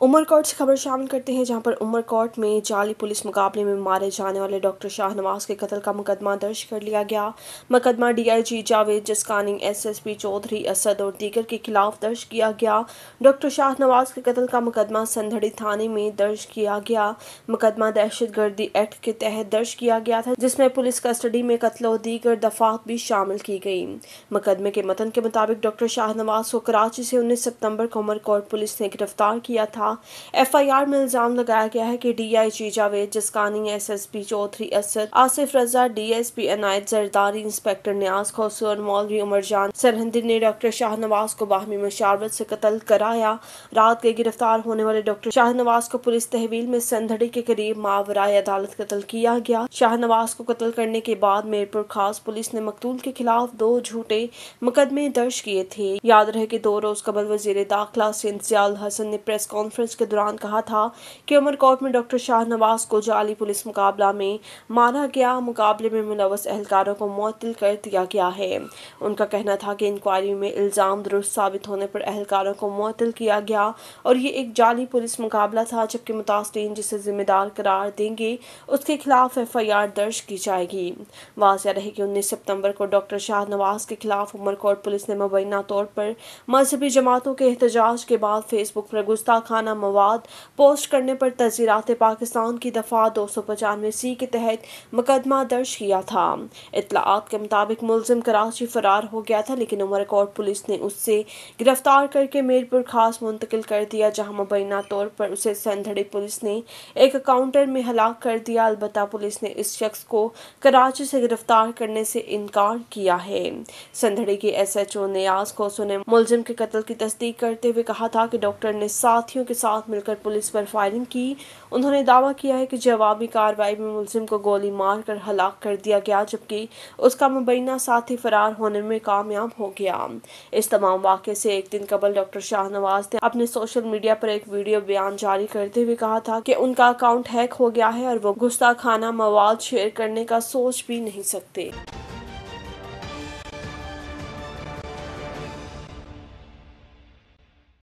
उमरकोट से खबर शामिल करते हैं जहां पर उमरकोट में जाली पुलिस मुकाबले में मारे जाने वाले डॉक्टर शाहनवाज के कत्ल का मुकदमा दर्ज कर लिया गया मुकदमा डीआईजी जावेद जस्कानी एसएसपी चौधरी असद और दीगर के खिलाफ दर्ज किया गया डॉक्टर शाहनवाज के कत्ल का मुकदमा संधड़ी थाने में दर्ज किया गया मुकदमा दहशत गर्दी एक्ट के तहत दर्ज किया गया था जिसमें पुलिस कस्टडी में कत्ल और दीगर दफात भी शामिल की गई मुकदमे के मतन के मुताबिक डॉक्टर शाहनवाज को कराची से उन्नीस सितम्बर को उमरकोट पुलिस ने गिरफ्तार किया था था एफआईआर में इल्जाम लगाया गया है कि DIG Javed Jaskani SSP Chaudhry Asad Asif Raza DSP Inayat Zardari inspector Niaz Khosur Maulvi Umar जान ने डॉक्टर शाहनवाज को बाहमी मशावरत से कत्ल कराया रात के गिरफ्तार होने वाले डॉक्टर शाहनवाज को पुलिस तहवील में संधड़ी के करीब मावराय अदालत कत्ल किया गया शाहनवाज को कत्ल करने के बाद मेरपुर खास पुलिस ने मकतूल के खिलाफ दो झूठे मुकदमे दर्ज किए थे याद रहे कि दो रोज कबल वजीर दाखिला सिंह हसन ने प्रेस कॉन्फ्रेंस कॉन्फ्रेंस के दौरान कहा था कि उमरकोट में डॉक्टर शाहनवाज को जाली पुलिस मुकाबला में मारा गया मुकाबले में मुलवस एहलकारों को मुअतल कर दिया गया है उनका कहना था कि इंक्वायरी में इल्ज़ाम दुरुस्त साबित होने पर एहलकारों को मुअतल किया गया और ये एक जाली पुलिस मुकाबला था जबकि मुतासरीन जिसे जिम्मेदार करार देंगे उसके खिलाफ एफ आई आर दर्ज की जाएगी वाजह रहे कि उन्नीस सितम्बर को डॉक्टर शाहनवाज के खिलाफ उमरकोट पुलिस ने मुबैना तौर पर मजहबी जमातों के एहतजाज के बाद फेसबुक पर गुस्ताखान मुबैना मवाद पोस्ट करने पर तजीरत पाकिस्तान की दफ़ा दो सौ पचानवे सी के तहत मुकदमा दर्ज किया था इतलात के मुताबिक मुलजिम कराची फरार हो गया था लेकिन उमरकोट पुलिस ने उससे गिरफ्तार करके मीरपुर खास मुंतकिल कर दिया जहाँ मुबैना तौर पर उसे संधड़ी पुलिस ने एक काउंटर में हलाक कर दिया अलबत् पुलिस ने इस शख्स को कराची से गिरफ्तार करने से इनकार किया है संधड़ी के एस एच ओ न्याज खोसो ने मुलजिम के कत्ल की तस्दीक करते हुए कहा था कि डॉक्टर ने साथियों के के साथ मिलकर पुलिस पर फायरिंग की उन्होंने दावा किया है कि जवाबी कार्रवाई में मुलजिम को गोली मारकर हलाक कर दिया गया जबकि उसका मुबैना साथी फरार होने में कामयाब हो गया इस तमाम वाक़े से एक दिन कबल डॉक्टर शाहनवाज ने अपने सोशल मीडिया पर एक वीडियो बयान जारी करते हुए कहा था कि उनका अकाउंट हैक हो गया है और वो गुस्ताखाना मवाद शेयर करने का सोच भी नहीं सकते